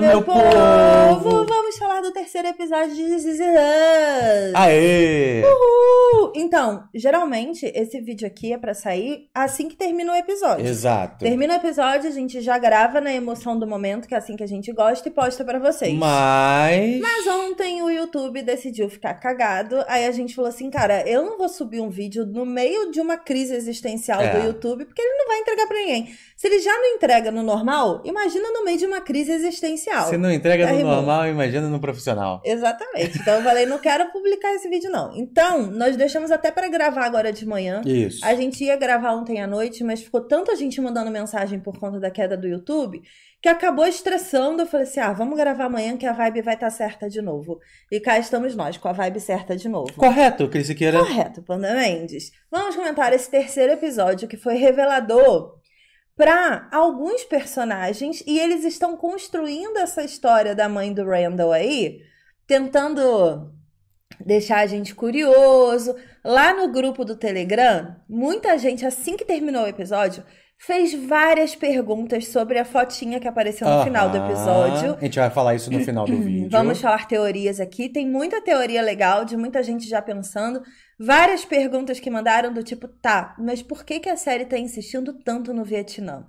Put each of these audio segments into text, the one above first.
meu, meu povo. povo! Vamos falar do terceiro episódio de This Is Us. Aê! Uhul! Então, geralmente, esse vídeo aqui é pra sair assim que termina o episódio. Exato. Termina o episódio, a gente já grava na emoção do momento, que é assim que a gente gosta, e posta pra vocês. Mas... Mas ontem o YouTube decidiu ficar cagado, aí a gente falou assim, cara, eu não vou subir um vídeo no meio de uma crise existencial é. do YouTube, porque ele não vai entregar pra ninguém. Se ele já não entrega no normal, imagina no meio de uma crise existencial. Se não entrega tá no rimando. normal, imagina no profissional. Exatamente. Então eu falei, não quero publicar esse vídeo não. Então, nós deixamos até para gravar agora de manhã. Isso. A gente ia gravar ontem à noite, mas ficou tanta gente mandando mensagem por conta da queda do YouTube que acabou estressando. Eu falei assim: ah, vamos gravar amanhã que a vibe vai estar tá certa de novo. E cá estamos nós, com a vibe certa de novo. Correto, Cris Siqueira. Correto, Panda Mendes. Vamos comentar esse terceiro episódio que foi revelador para alguns personagens e eles estão construindo essa história da mãe do Randall aí, tentando deixar a gente curioso. Lá no grupo do Telegram, muita gente, assim que terminou o episódio, fez várias perguntas sobre a fotinha que apareceu no uh -huh. final do episódio. A gente vai falar isso no final do vídeo. Vamos falar teorias aqui. Tem muita teoria legal de muita gente já pensando. Várias perguntas que mandaram do tipo, tá, mas por que, que a série tá insistindo tanto no Vietnã?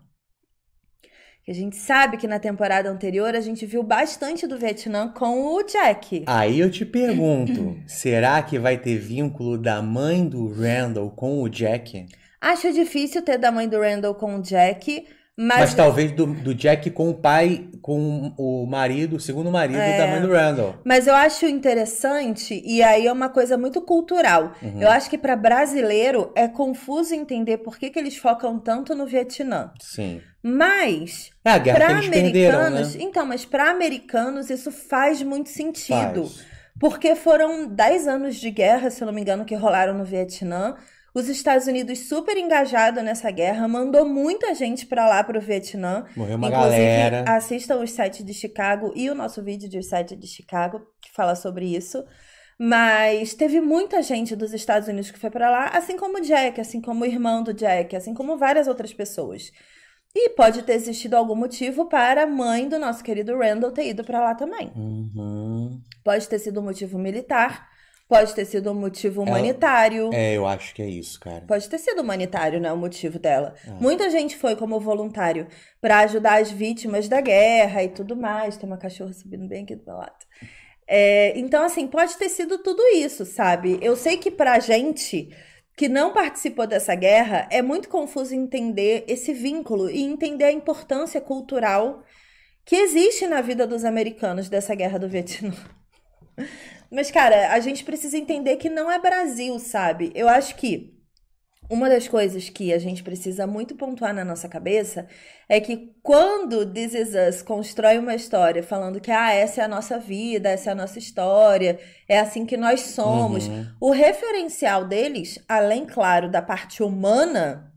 a gente sabe que na temporada anterior a gente viu bastante do Vietnã com o Jack. Aí eu te pergunto, será que vai ter vínculo da mãe do Randall com o Jack? Acho difícil ter da mãe do Randall com o Jack, mas, Mas talvez do, do, Jack com o pai, com o marido, o segundo marido é... da mãe do Randall. Mas eu acho interessante, e aí é uma coisa muito cultural. Uhum. Eu acho que para brasileiro é confuso entender por que, que eles focam tanto no Vietnã. Sim. Mas é guerra né? americanos, né? então, mas para americanos isso faz muito sentido. Faz. Porque foram 10 anos de guerra, se eu não me engano, que rolaram no Vietnã. Os Estados Unidos, super engajado nessa guerra, mandou muita gente para lá, para o Vietnã. Morreu uma Inclusive, galera. assistam os sites de Chicago e o nosso vídeo de sites de Chicago, que fala sobre isso. Mas teve muita gente dos Estados Unidos que foi para lá, assim como o Jack, assim como o irmão do Jack, assim como várias outras pessoas. E pode ter existido algum motivo para a mãe do nosso querido Randall ter ido para lá também. Uhum. Pode ter sido um motivo militar, Pode ter sido um motivo humanitário. Ela... É, eu acho que é isso, cara. Pode ter sido humanitário, né? O motivo dela. Ah. Muita gente foi como voluntário para ajudar as vítimas da guerra e tudo mais. Tem uma cachorra subindo bem aqui do meu lado. É, então, assim, pode ter sido tudo isso, sabe? Eu sei que pra gente que não participou dessa guerra, é muito confuso entender esse vínculo e entender a importância cultural que existe na vida dos americanos dessa guerra do Vietnã. Mas, cara, a gente precisa entender que não é Brasil, sabe? Eu acho que uma das coisas que a gente precisa muito pontuar na nossa cabeça é que quando This Is Us constrói uma história falando que ah, essa é a nossa vida, essa é a nossa história, é assim que nós somos, uhum. o referencial deles, além, claro, da parte humana,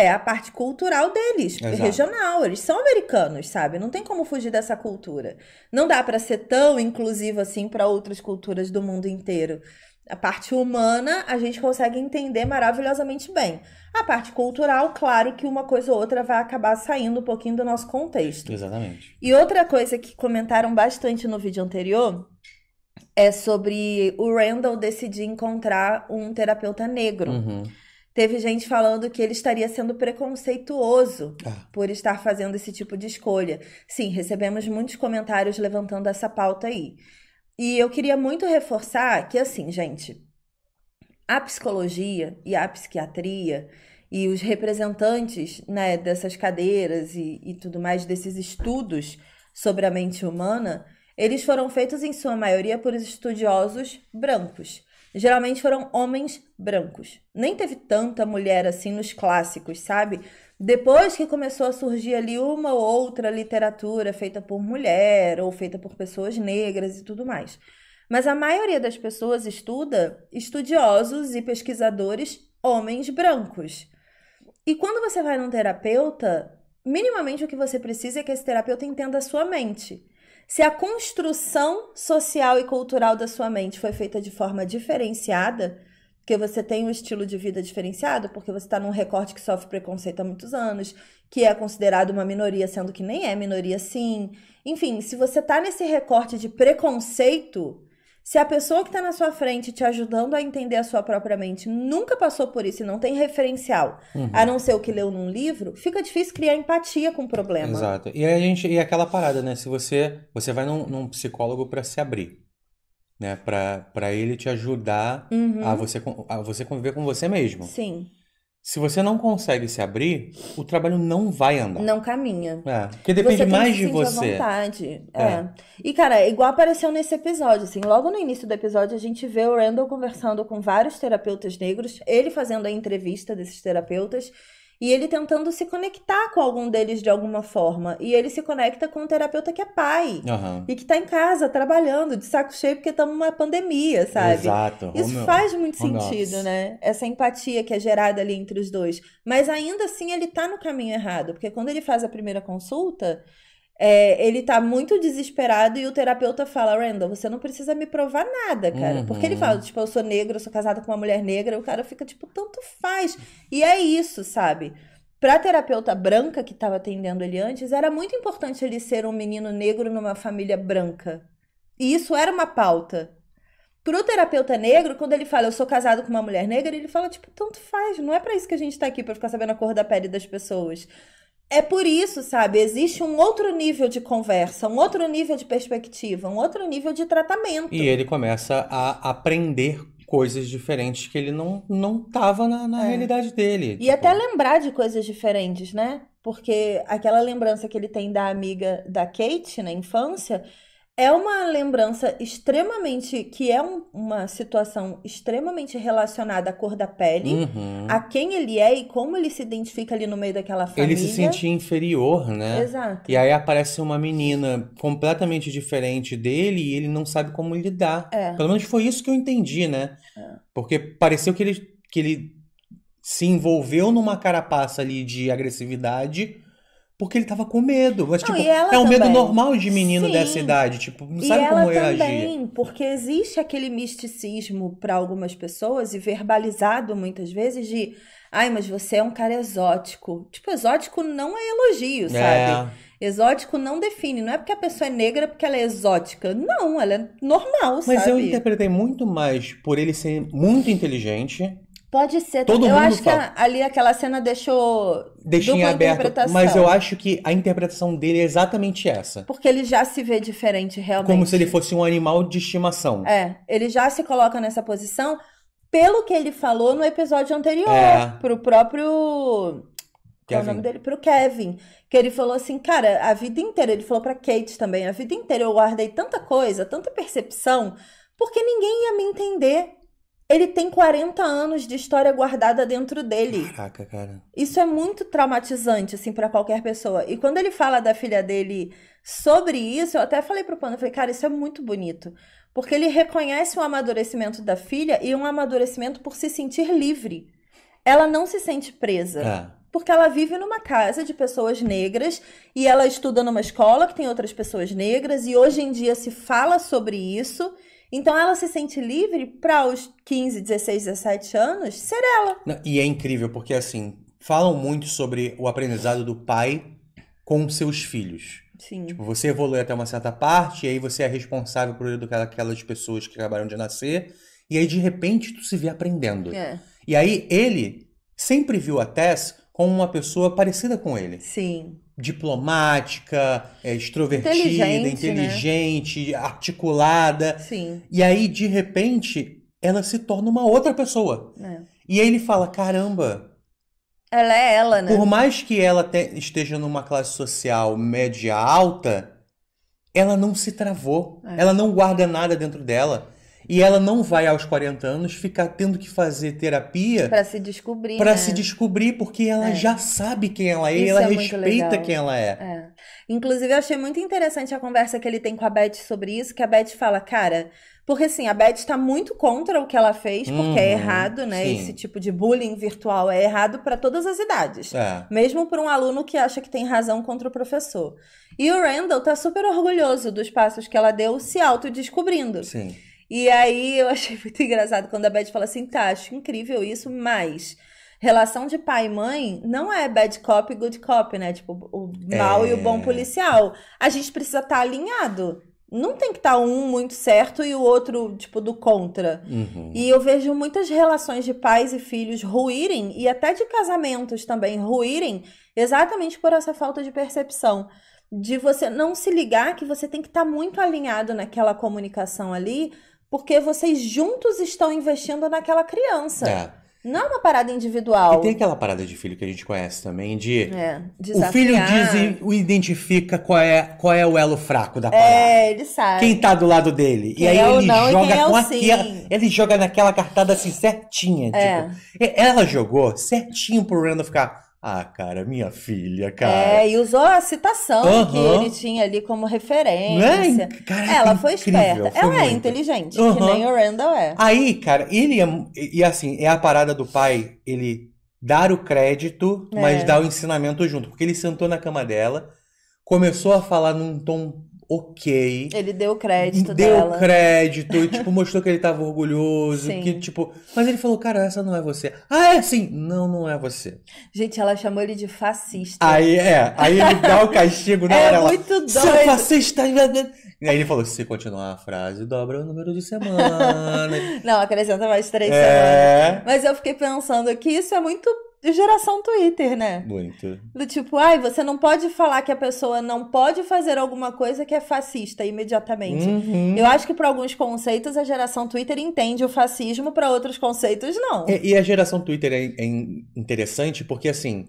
é a parte cultural deles, Exato. regional. Eles são americanos, sabe? Não tem como fugir dessa cultura. Não dá para ser tão inclusivo assim para outras culturas do mundo inteiro. A parte humana a gente consegue entender maravilhosamente bem. A parte cultural, claro que uma coisa ou outra vai acabar saindo um pouquinho do nosso contexto. Exatamente. E outra coisa que comentaram bastante no vídeo anterior é sobre o Randall decidir encontrar um terapeuta negro. Uhum. Teve gente falando que ele estaria sendo preconceituoso ah. por estar fazendo esse tipo de escolha. Sim, recebemos muitos comentários levantando essa pauta aí. E eu queria muito reforçar que, assim, gente, a psicologia e a psiquiatria e os representantes né, dessas cadeiras e, e tudo mais, desses estudos sobre a mente humana, eles foram feitos, em sua maioria, por estudiosos brancos geralmente foram homens brancos. Nem teve tanta mulher assim nos clássicos, sabe? Depois que começou a surgir ali uma ou outra literatura feita por mulher ou feita por pessoas negras e tudo mais. Mas a maioria das pessoas estuda estudiosos e pesquisadores homens brancos. E quando você vai num terapeuta, minimamente o que você precisa é que esse terapeuta entenda a sua mente. Se a construção social e cultural da sua mente foi feita de forma diferenciada, porque você tem um estilo de vida diferenciado, porque você está num recorte que sofre preconceito há muitos anos, que é considerado uma minoria, sendo que nem é minoria sim. Enfim, se você está nesse recorte de preconceito, se a pessoa que está na sua frente te ajudando a entender a sua própria mente nunca passou por isso e não tem referencial, uhum. a não ser o que leu num livro, fica difícil criar empatia com o problema. Exato. E a gente e aquela parada, né? Se você você vai num, num psicólogo para se abrir, né? Para ele te ajudar uhum. a você a você conviver com você mesmo. Sim. Se você não consegue se abrir, o trabalho não vai andar. Não caminha. É, porque depende você mais de você. vontade. É. é. E, cara, igual apareceu nesse episódio, assim, logo no início do episódio, a gente vê o Randall conversando com vários terapeutas negros, ele fazendo a entrevista desses terapeutas. E ele tentando se conectar com algum deles de alguma forma. E ele se conecta com um terapeuta que é pai. Uhum. E que tá em casa, trabalhando, de saco cheio, porque estamos numa pandemia, sabe? Exato. Isso oh, faz muito oh, sentido, nossa. né? Essa empatia que é gerada ali entre os dois. Mas ainda assim ele tá no caminho errado. Porque quando ele faz a primeira consulta, é, ele tá muito desesperado e o terapeuta fala: Randall, você não precisa me provar nada, cara. Uhum. Porque ele fala: tipo, eu sou negro, eu sou casada com uma mulher negra. O cara fica tipo, tanto faz. E é isso, sabe? Pra terapeuta branca que tava atendendo ele antes, era muito importante ele ser um menino negro numa família branca. E isso era uma pauta. Pro terapeuta negro, quando ele fala eu sou casado com uma mulher negra, ele fala, tipo, tanto faz, não é para isso que a gente tá aqui, para ficar sabendo a cor da pele das pessoas é por isso, sabe? Existe um outro nível de conversa, um outro nível de perspectiva, um outro nível de tratamento. E ele começa a aprender coisas diferentes que ele não não tava na, na é. realidade dele. E tipo... até lembrar de coisas diferentes, né? Porque aquela lembrança que ele tem da amiga da Kate na infância é uma lembrança extremamente. que é um, uma situação extremamente relacionada à cor da pele, uhum. a quem ele é e como ele se identifica ali no meio daquela família. Ele se sentia inferior, né? Exato. E aí aparece uma menina completamente diferente dele e ele não sabe como lidar. É. Pelo menos foi isso que eu entendi, né? É. Porque pareceu que ele, que ele se envolveu numa carapaça ali de agressividade porque ele tava com medo. Mas, não, tipo, é um também. medo normal de menino Sim. dessa idade. Tipo, não e sabe ela como reagir. Também, porque existe aquele misticismo para algumas pessoas e verbalizado muitas vezes de ai, mas você é um cara exótico. Tipo, exótico não é elogio, é. sabe? É. Exótico não define. Não é porque a pessoa é negra porque ela é exótica. Não, ela é normal, mas sabe? Mas eu interpretei muito mais por ele ser muito inteligente Pode ser. Todo eu mundo acho fala. que ali aquela cena deixou Deixou em aberto, mas eu acho que a interpretação dele é exatamente essa. Porque ele já se vê diferente realmente. Como se ele fosse um animal de estimação. É, ele já se coloca nessa posição pelo que ele falou no episódio anterior, é. pro próprio Kevin. Qual é o nome dele? Pro Kevin. Que ele falou assim, cara, a vida inteira, ele falou pra Kate também, a vida inteira eu guardei tanta coisa, tanta percepção, porque ninguém ia me entender. Ele tem 40 anos de história guardada dentro dele. Caraca, cara. Isso é muito traumatizante, assim, para qualquer pessoa. E quando ele fala da filha dele sobre isso, eu até falei pro Pano, eu falei, cara, isso é muito bonito. Porque ele reconhece o um amadurecimento da filha e um amadurecimento por se sentir livre. Ela não se sente presa. É porque ela vive numa casa de pessoas negras e ela estuda numa escola que tem outras pessoas negras e hoje em dia se fala sobre isso então ela se sente livre para os 15, 16, 17 anos ser ela. Não, e é incrível, porque assim, falam muito sobre o aprendizado do pai com seus filhos. Sim. Tipo, você evolui até uma certa parte, e aí você é responsável por educar aquelas pessoas que acabaram de nascer, e aí de repente tu se vê aprendendo. É. E aí ele sempre viu a Tess como uma pessoa parecida com ele. Sim diplomática, é, extrovertida, inteligente, né? inteligente né? articulada. Sim. E aí, de repente, ela se torna uma outra pessoa. É. E aí ele fala: caramba. Ela é ela, né? Por mais que ela te, esteja numa classe social média alta, ela não se travou. É. Ela não guarda nada dentro dela. E ela não vai aos 40 anos ficar tendo que fazer terapia para se descobrir. Para né? se descobrir, porque ela é. já sabe quem ela é Isso e ela é respeita quem ela é. é. Inclusive, eu achei muito interessante a conversa que ele tem com a Beth sobre isso, que a Beth fala, cara, porque assim, a Beth está muito contra o que ela fez, porque é uhum, errado, né? Sim. Esse tipo de bullying virtual é errado para todas as idades. É. Mesmo para um aluno que acha que tem razão contra o professor. E o Randall tá super orgulhoso dos passos que ela deu se autodescobrindo. Sim. E aí eu achei muito engraçado quando a Beth fala assim: tá, acho incrível isso, mas relação de pai e mãe não é bad cop e good cop, né? Tipo, o mal é... e o bom policial. A gente precisa estar tá alinhado. Não tem que estar tá um muito certo e o outro, tipo, do contra. Uhum. E eu vejo muitas relações de pais e filhos ruírem, e até de casamentos também ruírem, exatamente por essa falta de percepção. De você não se ligar que você tem que estar tá muito alinhado naquela comunicação ali porque vocês juntos estão investindo naquela criança. É. Não é uma parada individual. E tem aquela parada de filho que a gente conhece também, de. É, o filho diz e identifica qual é, qual é o elo fraco da parada. É, ele sabe. Quem tá do lado dele. Quem e aí é ele não, joga é aquela. Ele joga naquela cartada assim certinha. É. Tipo, ela jogou certinho pro Randall ficar. Ah, cara, minha filha, cara. É, e usou a citação uhum. que ele tinha ali como referência. É? Caraca, é ela foi incrível, esperta. Foi ela é muito. é inteligente, uhum. que nem o Randall é. Aí, cara, ele é, E assim, é a parada do pai, ele dar o crédito, é. mas dar o ensinamento junto. Porque ele sentou na cama dela, começou a falar num tom ok. Ele deu crédito deu dela. Deu crédito e, tipo, mostrou que ele tava orgulhoso. Sim. Que, tipo... Mas ele falou, cara, essa não é você. Ah, é assim? Não, não é você. Gente, ela chamou ele de fascista. Aí, é. Aí ele dá o castigo na é hora. É muito doido. Seu fascista... E aí ele falou, se continuar a frase, dobra o número de semana. não, acrescenta mais três é... semanas. Mas eu fiquei pensando que isso é muito geração Twitter, né? Muito. Do tipo, ai, você não pode falar que a pessoa não pode fazer alguma coisa que é fascista imediatamente. Uhum. Eu acho que para alguns conceitos a geração Twitter entende o fascismo, para outros conceitos não. E, é, e, a geração Twitter é, é interessante porque assim,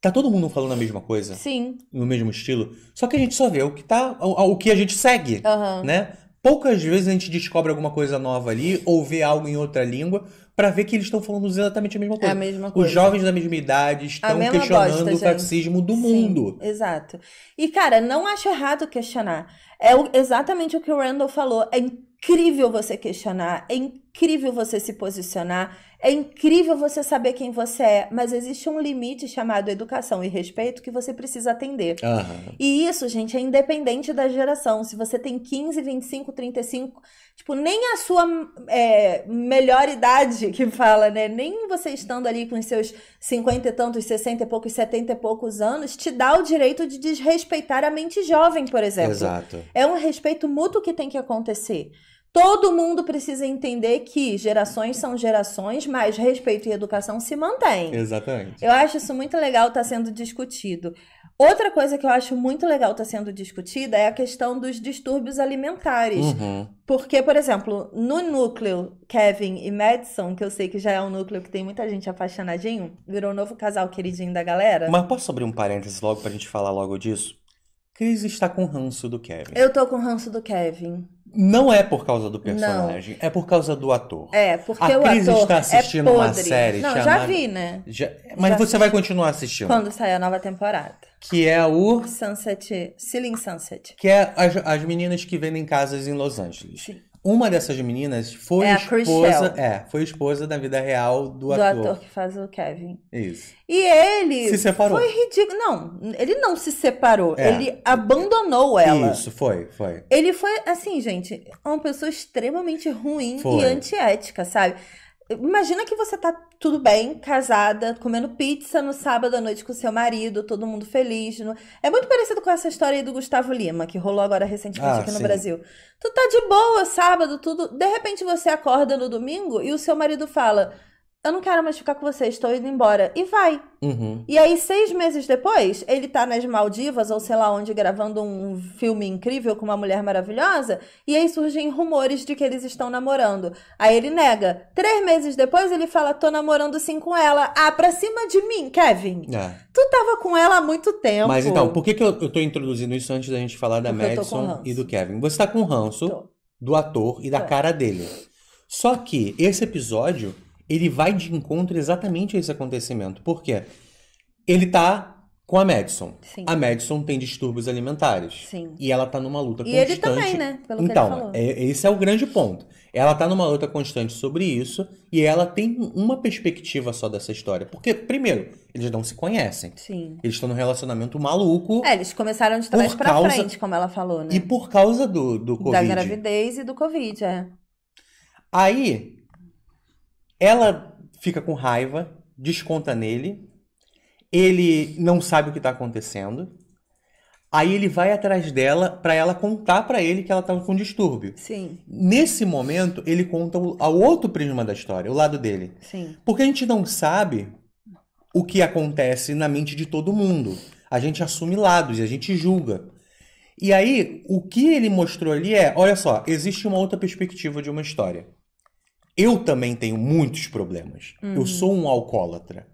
tá todo mundo falando a mesma coisa. Sim. No mesmo estilo. Só que a gente só vê o que tá, o, o que a gente segue, uhum. né? Poucas vezes a gente descobre alguma coisa nova ali ou vê algo em outra língua para ver que eles estão falando exatamente a mesma coisa. É a mesma coisa. Os jovens da mesma idade estão mesma questionando bosta, o fascismo do Sim, mundo. Exato. E, cara, não acho errado questionar. É exatamente o que o Randall falou. É incrível você questionar. É incrível incrível você se posicionar, é incrível você saber quem você é, mas existe um limite chamado educação e respeito que você precisa atender. Uhum. E isso, gente, é independente da geração. Se você tem 15, 25, 35, tipo, nem a sua é, melhor idade que fala, né? Nem você estando ali com os seus 50 e tantos, 60 e poucos, 70 e poucos anos, te dá o direito de desrespeitar a mente jovem, por exemplo. Exato. É um respeito mútuo que tem que acontecer. Todo mundo precisa entender que gerações são gerações, mas respeito e educação se mantém. Exatamente. Eu acho isso muito legal estar tá sendo discutido. Outra coisa que eu acho muito legal estar tá sendo discutida é a questão dos distúrbios alimentares. Uhum. Porque, por exemplo, no núcleo Kevin e Madison, que eu sei que já é um núcleo que tem muita gente apaixonadinho, virou um novo casal queridinho da galera. Mas posso abrir um parênteses logo pra gente falar logo disso? Cris está com ranço do Kevin. Eu tô com ranço do Kevin. Não é por causa do personagem, não. é por causa do ator. É, porque a o Cris ator está é assistindo é podre. uma série Não, chamada... já vi, né? Já... Mas já você vai continuar assistindo. Quando sair a nova temporada. Que é o... Sunset... Ceiling Sunset. Que é as, as meninas que vendem casas em Los Angeles. Sim. Uma dessas meninas foi é esposa, é, foi esposa da vida real do, do ator. Do ator que faz o Kevin. Isso. E ele se separou. Foi ridículo. Não, ele não se separou. É. Ele abandonou ela. Isso, foi, foi. Ele foi assim, gente, uma pessoa extremamente ruim foi. e antiética, sabe? Imagina que você tá tudo bem, casada, comendo pizza no sábado à noite com seu marido, todo mundo feliz. No... É muito parecido com essa história aí do Gustavo Lima, que rolou agora recentemente ah, aqui no sim. Brasil. Tu tá de boa sábado, tudo. De repente você acorda no domingo e o seu marido fala: eu não quero mais ficar com você, estou indo embora. E vai. Uhum. E aí, seis meses depois, ele tá nas Maldivas, ou sei lá onde, gravando um filme incrível com uma mulher maravilhosa, e aí surgem rumores de que eles estão namorando. Aí ele nega. Três meses depois, ele fala, tô namorando sim com ela. Ah, pra cima de mim, Kevin. É. Tu tava com ela há muito tempo. Mas então, por que, que eu, eu tô introduzindo isso antes da gente falar da Porque Madison e do Kevin? Você tá com ranço tô. do ator e da tô. É. cara dele. Só que esse episódio ele vai de encontro exatamente a esse acontecimento. Por quê? Ele tá com a Madison. Sim. A Madison tem distúrbios alimentares. Sim. E ela tá numa luta e constante. E ele também, né? Pelo então, é, esse é o grande ponto. Ela tá numa luta constante sobre isso e ela tem uma perspectiva só dessa história. Porque, primeiro, eles não se conhecem. Sim. Eles estão num relacionamento maluco. É, eles começaram de trás pra causa... frente, como ela falou, né? E por causa do, do Covid. Da gravidez e do Covid, é. Aí, ela fica com raiva, desconta nele. Ele não sabe o que está acontecendo. Aí ele vai atrás dela para ela contar para ele que ela estava com distúrbio. Sim. Nesse momento, ele conta o, ao outro prisma da história, o lado dele. Sim. Porque a gente não sabe o que acontece na mente de todo mundo. A gente assume lados e a gente julga. E aí, o que ele mostrou ali é: olha só, existe uma outra perspectiva de uma história. Eu também tenho muitos problemas. Uhum. Eu sou um alcoólatra.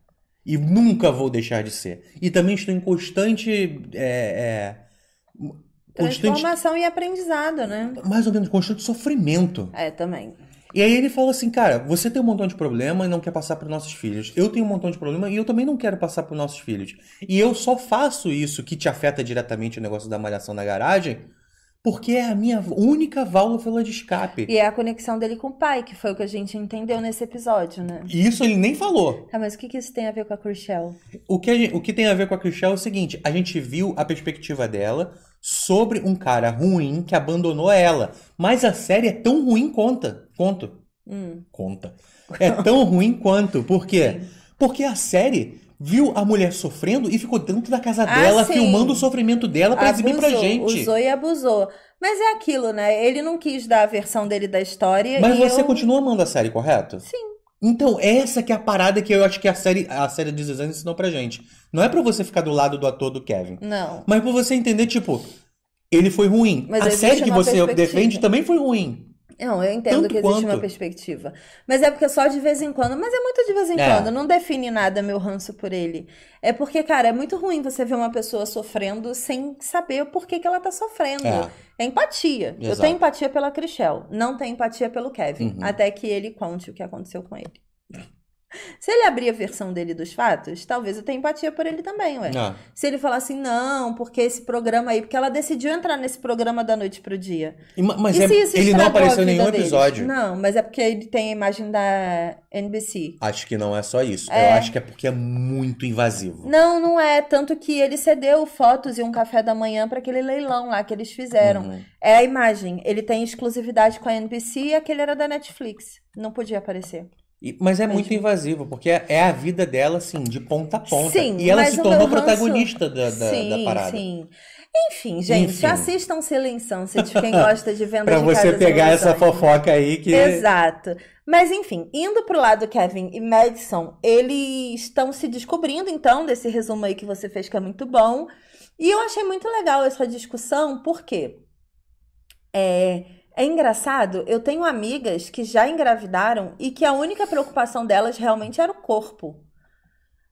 E nunca vou deixar de ser. E também estou em constante. É, é, Transformação e aprendizado, né? Mais ou menos, constante sofrimento. É, também. E aí ele falou assim, cara, você tem um montão de problema e não quer passar para nossos filhos. Eu tenho um montão de problema e eu também não quero passar para nossos filhos. E eu só faço isso que te afeta diretamente o negócio da malhação na garagem porque é a minha única válvula de escape. E é a conexão dele com o pai, que foi o que a gente entendeu nesse episódio, né? E isso ele nem falou. Ah, mas o que, que isso tem a ver com a Crushel? O que, gente, o que tem a ver com a Crushel é o seguinte: a gente viu a perspectiva dela sobre um cara ruim que abandonou ela. Mas a série é tão ruim conta. Conto. Hum. Conta. É tão ruim quanto. Por quê? Porque a série viu a mulher sofrendo e ficou dentro da casa dela, ah, filmando o sofrimento dela para exibir pra gente. Usou e abusou. Mas é aquilo, né? Ele não quis dar a versão dele da história. Mas você eu... continua amando a série, correto? Sim. Então, essa que é a parada que eu acho que a série, a série de Zezan ensinou pra gente. Não é pra você ficar do lado do ator do Kevin. Não. Mas pra você entender, tipo, ele foi ruim. Mas a série que você defende também foi ruim. Não, eu entendo Tanto que existe quanto. uma perspectiva. Mas é porque só de vez em quando. Mas é muito de vez em é. quando. Não define nada meu ranço por ele. É porque, cara, é muito ruim você ver uma pessoa sofrendo sem saber por que, que ela tá sofrendo. É, é empatia. Exato. Eu tenho empatia pela Crichel. Não tenho empatia pelo Kevin. Uhum. Até que ele conte o que aconteceu com ele. Se ele abrir a versão dele dos fatos, talvez eu tenha empatia por ele também, ué. Ah. Se ele falar assim, não, porque esse programa aí, porque ela decidiu entrar nesse programa da noite pro dia. E, mas e é, ele não apareceu em nenhum dele? episódio. Não, mas é porque ele tem a imagem da NBC. Acho que não é só isso. É... Eu acho que é porque é muito invasivo. Não, não é. Tanto que ele cedeu fotos e um café da manhã para aquele leilão lá que eles fizeram. Uhum. É a imagem. Ele tem exclusividade com a NBC e aquele era da Netflix. Não podia aparecer. E, mas é, é muito invasivo, porque é, é, a vida dela, assim, de ponta a ponta. Sim, e ela se tornou protagonista da, da, sim, da parada. Sim, enfim, gente, Enfim. assistam Silêncio Sunset, quem gosta de venda Para você pegar essa fofoca aí que... Exato. Mas, enfim, indo pro lado Kevin e Madison, eles estão se descobrindo, então, desse resumo aí que você fez, que é muito bom. E eu achei muito legal essa discussão, porque... É é engraçado, eu tenho amigas que já engravidaram e que a única preocupação delas realmente era o corpo.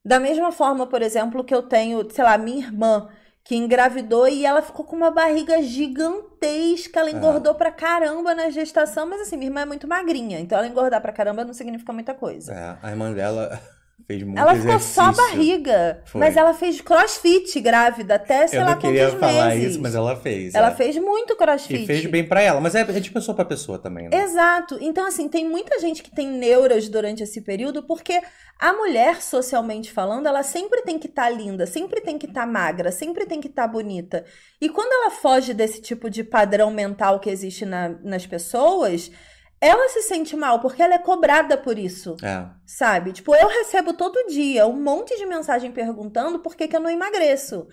Da mesma forma, por exemplo, que eu tenho, sei lá, minha irmã que engravidou e ela ficou com uma barriga gigantesca, ela engordou uhum. pra caramba na gestação, mas assim, minha irmã é muito magrinha, então ela engordar pra caramba não significa muita coisa. É, a irmã dela fez muito Ela ficou exercício. só barriga, Foi. mas ela fez crossfit grávida até, sei eu lá, quantos meses. Eu não queria falar isso, mas ela fez. Ela é. fez muito crossfit. E fez bem para ela, mas é, é de pessoa para pessoa também, né? Exato. Então, assim, tem muita gente que tem neuras durante esse período, porque a mulher, socialmente falando, ela sempre tem que estar tá linda, sempre tem que estar tá magra, sempre tem que estar tá bonita. E quando ela foge desse tipo de padrão mental que existe na, nas pessoas ela se sente mal porque ela é cobrada por isso. É. Sabe? Tipo, eu recebo todo dia um monte de mensagem perguntando por que, que eu não emagreço.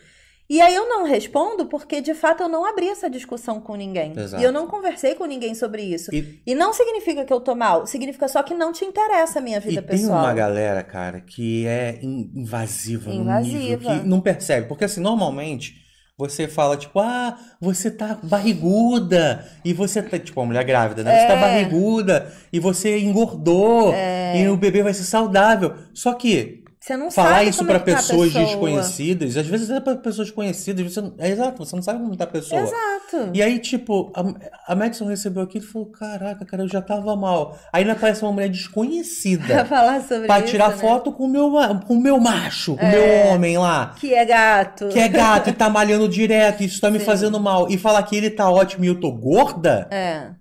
E aí eu não respondo porque, de fato, eu não abri essa discussão com ninguém. Exato. E eu não conversei com ninguém sobre isso. E... e, não significa que eu tô mal, significa só que não te interessa a minha vida e pessoal. Tem uma galera, cara, que é invasiva, invasiva. no nível que não percebe. Porque, assim, normalmente você fala, tipo, ah, você tá barriguda. E você tá, tipo, uma mulher grávida, né? Você tá é. barriguda e você engordou. É. E o bebê vai ser saudável. Só que você não Falar sabe isso para é tá pessoas pessoa. desconhecidas, às vezes é para pessoas conhecidas, você, é exato, você não sabe como tá a pessoa. Exato. E aí, tipo, a, a Madison recebeu aquilo e falou: Caraca, cara, eu já tava mal. Aí ainda aparece uma mulher desconhecida. pra falar sobre pra isso. tirar né? foto com o meu, com meu macho, com o é, meu homem lá. Que é gato. Que é gato e tá malhando direto, isso tá Sim. me fazendo mal. E falar que ele tá ótimo e eu tô gorda? É.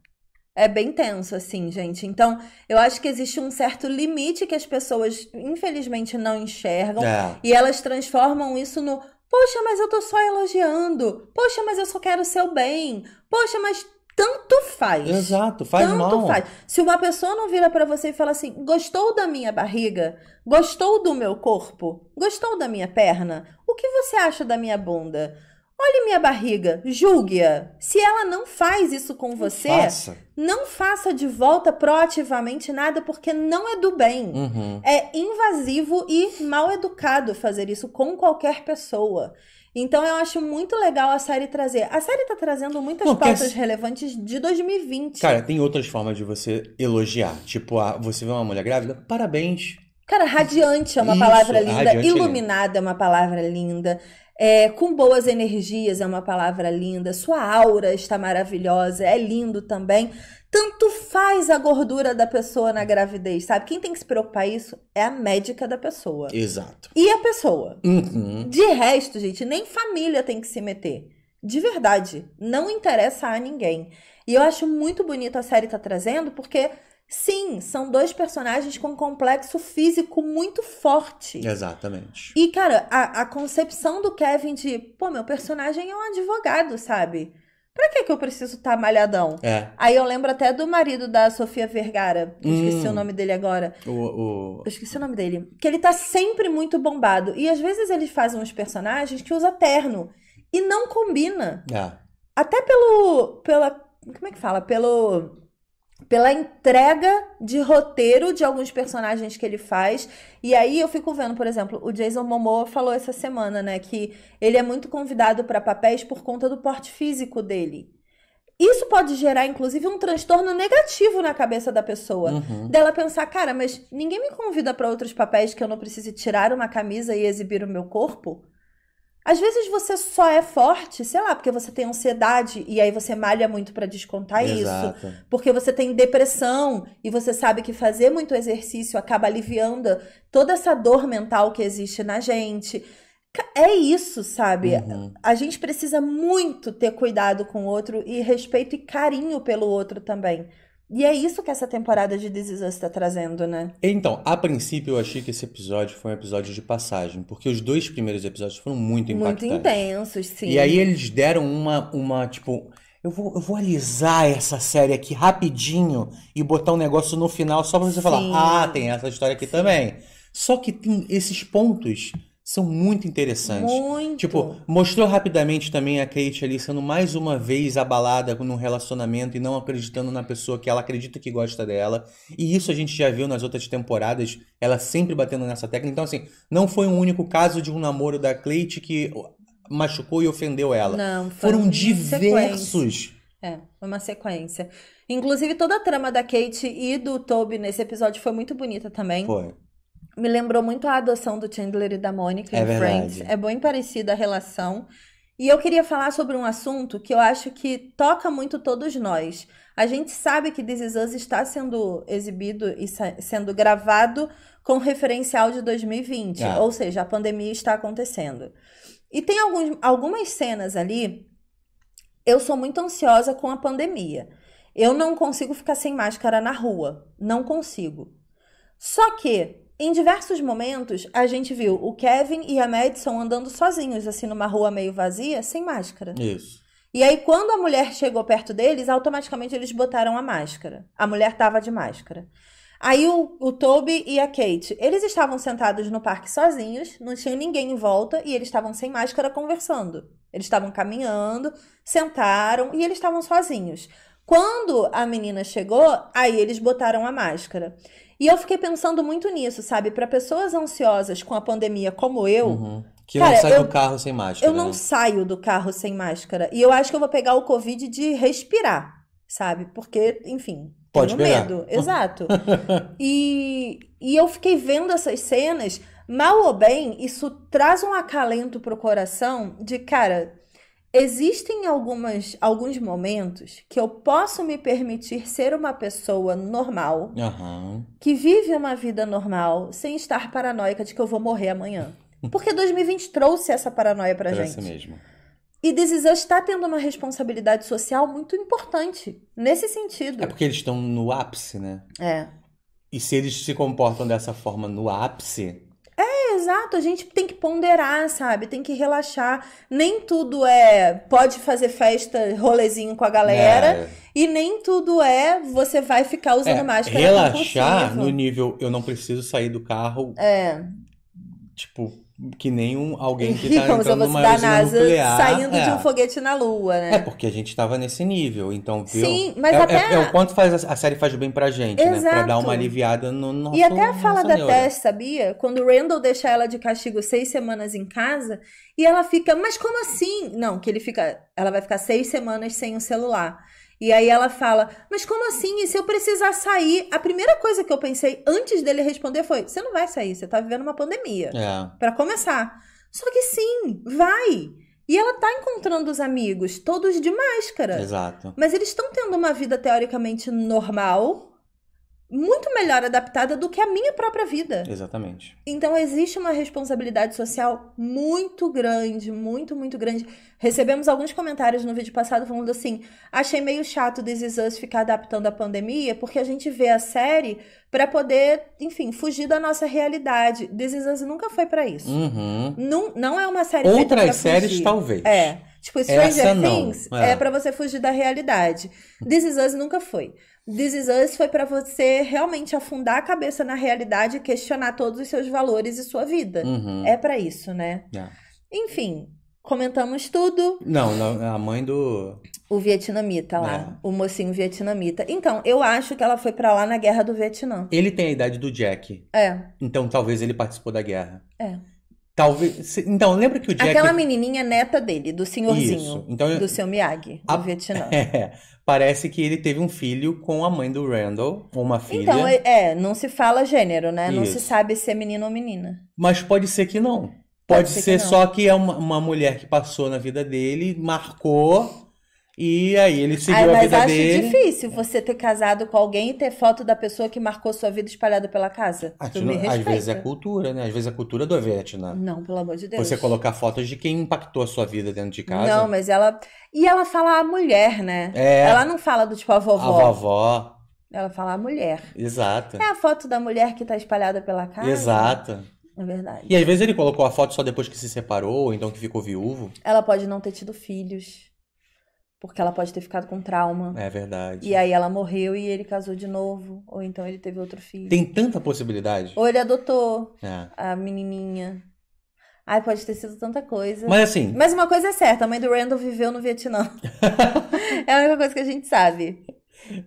É bem tenso, assim, gente. Então, eu acho que existe um certo limite que as pessoas, infelizmente, não enxergam. É. E elas transformam isso no. Poxa, mas eu tô só elogiando. Poxa, mas eu só quero o seu bem. Poxa, mas tanto faz. Exato, faz tanto mal. faz. Se uma pessoa não vira para você e fala assim: "Gostou da minha barriga? Gostou do meu corpo? Gostou da minha perna? O que você acha da minha bunda?" Olhe minha barriga, julgue-a. Se ela não faz isso com você, faça. não faça de volta proativamente nada, porque não é do bem. Uhum. É invasivo e mal educado fazer isso com qualquer pessoa. Então eu acho muito legal a série trazer. A série tá trazendo muitas não, pautas relevantes de 2020. Cara, tem outras formas de você elogiar. Tipo, a, você vê uma mulher grávida, parabéns. Cara, radiante é uma Isso, palavra linda. É Iluminada é uma palavra linda é, com boas energias é uma palavra linda, sua aura está maravilhosa, é lindo também. Tanto faz a gordura da pessoa na gravidez, sabe? Quem tem que se preocupar isso é a médica da pessoa. Exato. E a pessoa. Uhum. De resto, gente, nem família tem que se meter. De verdade, não interessa a ninguém. E eu acho muito bonito a série tá trazendo, porque Sim, são dois personagens com um complexo físico muito forte. Exatamente. E, cara, a, a concepção do Kevin de, pô, meu personagem é um advogado, sabe? Pra que que eu preciso estar tá malhadão? É. Aí eu lembro até do marido da Sofia Vergara. Eu hum. Esqueci o hum. nome dele agora. O, o... Eu esqueci o nome dele. Que ele tá sempre muito bombado. E às vezes eles fazem uns personagens que usa terno. E não combina. É. Até pelo... Pela... Como é que fala? Pelo pela entrega de roteiro de alguns personagens que ele faz. E aí eu fico vendo, por exemplo, o Jason Momoa falou essa semana, né, que ele é muito convidado para papéis por conta do porte físico dele. Isso pode gerar, inclusive, um transtorno negativo na cabeça da pessoa. Uhum. Dela pensar, cara, mas ninguém me convida para outros papéis que eu não precise tirar uma camisa e exibir o meu corpo. Às vezes você só é forte, sei lá, porque você tem ansiedade e aí você malha muito para descontar Exato. isso. Porque você tem depressão e você sabe que fazer muito exercício acaba aliviando toda essa dor mental que existe na gente. É isso, sabe? Uhum. A gente precisa muito ter cuidado com o outro e respeito e carinho pelo outro também. E é isso que essa temporada de This Is Us tá trazendo, né? Então, a princípio eu achei que esse episódio foi um episódio de passagem, porque os dois primeiros episódios foram muito impactantes. Muito intensos, sim. E aí eles deram uma, uma tipo, eu vou, eu vou alisar essa série aqui rapidinho e botar um negócio no final só pra você sim. falar, ah, tem essa história aqui sim. também. Só que tem esses pontos são muito interessantes. Muito. Tipo, mostrou rapidamente também a Kate ali sendo mais uma vez abalada num relacionamento e não acreditando na pessoa que ela acredita que gosta dela. E isso a gente já viu nas outras temporadas, ela sempre batendo nessa técnica. Então, assim, não foi um único caso de um namoro da Kate que machucou e ofendeu ela. Não, foram diversos. É, foi uma sequência. Inclusive, toda a trama da Kate e do Toby nesse episódio foi muito bonita também. Foi. Me lembrou muito a adoção do Chandler e da Mônica é em verdade. Friends. É bem parecida a relação. E eu queria falar sobre um assunto que eu acho que toca muito todos nós. A gente sabe que This Is Us está sendo exibido e sendo gravado com referencial de 2020, ah. ou seja, a pandemia está acontecendo. E tem alguns, algumas cenas ali. Eu sou muito ansiosa com a pandemia. Eu não consigo ficar sem máscara na rua. Não consigo. Só que em diversos momentos, a gente viu o Kevin e a Madison andando sozinhos, assim, numa rua meio vazia, sem máscara. Isso. E aí, quando a mulher chegou perto deles, automaticamente eles botaram a máscara. A mulher tava de máscara. Aí o, o Toby e a Kate, eles estavam sentados no parque sozinhos, não tinha ninguém em volta e eles estavam sem máscara conversando. Eles estavam caminhando, sentaram e eles estavam sozinhos. Quando a menina chegou, aí eles botaram a máscara. E eu fiquei pensando muito nisso, sabe? Para pessoas ansiosas com a pandemia como eu. Uhum. Que cara, não sai eu, do carro sem máscara. Eu não né? saio do carro sem máscara. E eu acho que eu vou pegar o Covid de respirar, sabe? Porque, enfim. Pode tenho pegar. medo. Exato. e, e eu fiquei vendo essas cenas. Mal ou bem, isso traz um acalento pro coração de, cara, Existem algumas, alguns momentos que eu posso me permitir ser uma pessoa normal, uhum. que vive uma vida normal, sem estar paranoica de que eu vou morrer amanhã. Porque 2020 trouxe essa paranoia pra trouxe gente. mesmo. E This Is Us tá tendo uma responsabilidade social muito importante nesse sentido. É porque eles estão no ápice, né? É. E se eles se comportam dessa forma no ápice, exato, a gente tem que ponderar, sabe? Tem que relaxar. Nem tudo é pode fazer festa, rolezinho com a galera. É. E nem tudo é você vai ficar usando é, máscara. É relaxar no nível eu não preciso sair do carro. É. Tipo, que nem um, alguém que está entrando numa usina nuclear. Saindo é. de um é. foguete na Lua, né? É, porque a gente estava nesse nível, então... Viu? Sim, mas é, até... É, é, o quanto faz, a série faz bem pra gente, Exato. né? Pra dar uma aliviada no nosso... E até a fala da Tess, sabia? Quando o Randall deixa ela de castigo seis semanas em casa, e ela fica, mas como assim? Não, que ele fica... Ela vai ficar seis semanas sem o celular. E aí ela fala: Mas como assim? E se eu precisar sair? A primeira coisa que eu pensei antes dele responder foi: Você não vai sair, você tá vivendo uma pandemia. É. Para começar. Só que sim, vai. E ela tá encontrando os amigos, todos de máscara. Exato. Mas eles estão tendo uma vida teoricamente normal muito melhor adaptada do que a minha própria vida. Exatamente. Então existe uma responsabilidade social muito grande, muito, muito grande. Recebemos alguns comentários no vídeo passado falando assim: achei meio chato This Is Us ficar adaptando a pandemia, porque a gente vê a série para poder, enfim, fugir da nossa realidade. This Is Us nunca foi para isso. Uhum. Não, não é uma série. Outras séries, fugir. talvez. É. Tipo, é Stranger Essa Things é, é para você fugir da realidade. This Is Us nunca foi. This Is Us foi para você realmente afundar a cabeça na realidade e questionar todos os seus valores e sua vida. Uhum. É para isso, né? Yeah. É. Enfim, comentamos tudo. Não, não, é a mãe do. O vietnamita lá, é. o mocinho vietnamita. Então, eu acho que ela foi para lá na guerra do Vietnã. Ele tem a idade do Jack. É. Então, talvez ele participou da guerra. É. Talvez. Então, lembra que o Jack. Aquela menininha neta dele, do senhorzinho. Então, do seu Miyagi, do Vietnã. É, parece que ele teve um filho com a mãe do Randall, uma filha. Então, é, é, não se fala gênero, né? Isso. Não se sabe se é menino ou menina. Mas pode ser que não. Pode, pode ser, ser que só que é uma, uma mulher que passou na vida dele, marcou e aí ele seguiu Ai, a vida dele. Mas acho difícil você ter casado com alguém e ter foto da pessoa que marcou sua vida espalhada pela casa. Ah, tu não, às vezes é cultura, né? Às vezes é cultura do Vietnã. Né? Não, pelo amor de Deus. Você colocar fotos de quem impactou a sua vida dentro de casa. Não, mas ela... E ela fala a mulher, né? É. Ela não fala do tipo a vovó. A vovó. Ela fala a mulher. Exato. É a foto da mulher que tá espalhada pela casa. Exato. É verdade. E às vezes ele colocou a foto só depois que se separou, ou então que ficou viúvo. Ela pode não ter tido filhos porque ela pode ter ficado com trauma. É verdade. E aí ela morreu e ele casou de novo, ou então ele teve outro filho. Tem tanta possibilidade. Ou ele adotou é. a menininha. Ai, pode ter sido tanta coisa. Mas assim. Mas uma coisa é certa, a mãe do Randall viveu no Vietnã. é a única coisa que a gente sabe.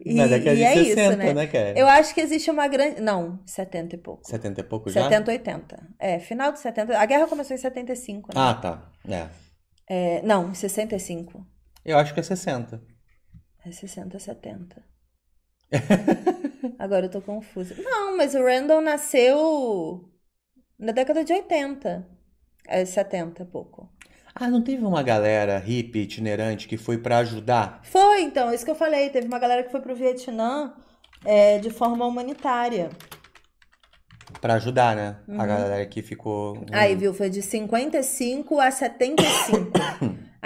E, Mas é que a gente é 60, é isso, né? né cara? Eu acho que existe uma grande. Não, 70 e pouco. 70 e pouco 70, já? 70, 80. É, final de 70. A guerra começou em 75. Né? Ah, tá. É. É, não, 65. Eu acho que é 60. É 60, 70. É Agora eu tô confusa. Não, mas o Randall nasceu na década de 80. É 70 é pouco. Ah, não teve uma galera hippie, itinerante, que foi para ajudar? Foi, então, isso que eu falei. Teve uma galera que foi pro Vietnã é, de forma humanitária. Para ajudar, né? Uhum. A galera que ficou. Aí, viu? Foi de 55 a 75.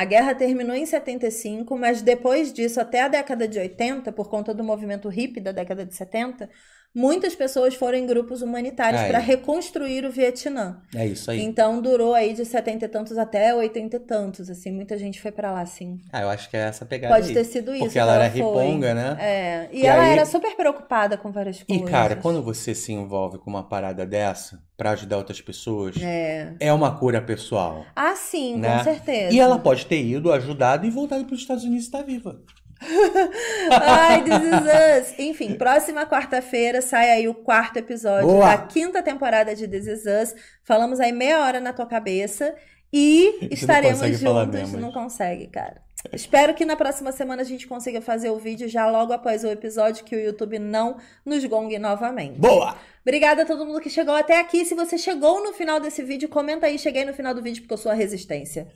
A guerra terminou em 75, mas depois disso, até a década de 80, por conta do movimento hippie da década de 70, muitas pessoas foram em grupos humanitários é. para reconstruir o Vietnã. É isso aí. Então durou aí de setenta e tantos até oitenta e tantos, assim, muita gente foi para lá, assim. Ah, eu acho que é essa pegada. Pode aí. ter sido isso. Porque ela, ela era foi. riponga, né? É. E, e ela aí... era super preocupada com várias coisas. E cara, quando você se envolve com uma parada dessa para ajudar outras pessoas, é. é uma cura pessoal. Ah, sim, né? com certeza. E ela pode ter ido, ajudado e voltado para os Estados Unidos e está tá viva. Ai, this is us. Enfim, próxima quarta-feira sai aí o quarto episódio Boa. da quinta temporada de This is Us. Falamos aí meia hora na tua cabeça e Você estaremos não juntos. Não consegue, cara. Espero que na próxima semana a gente consiga fazer o vídeo já logo após o episódio que o YouTube não nos gongue novamente. Boa! Obrigada a todo mundo que chegou até aqui. Se você chegou no final desse vídeo, comenta aí, cheguei no final do vídeo porque eu sou a resistência.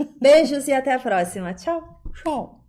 Beijos e até a próxima. Tchau. Tchau.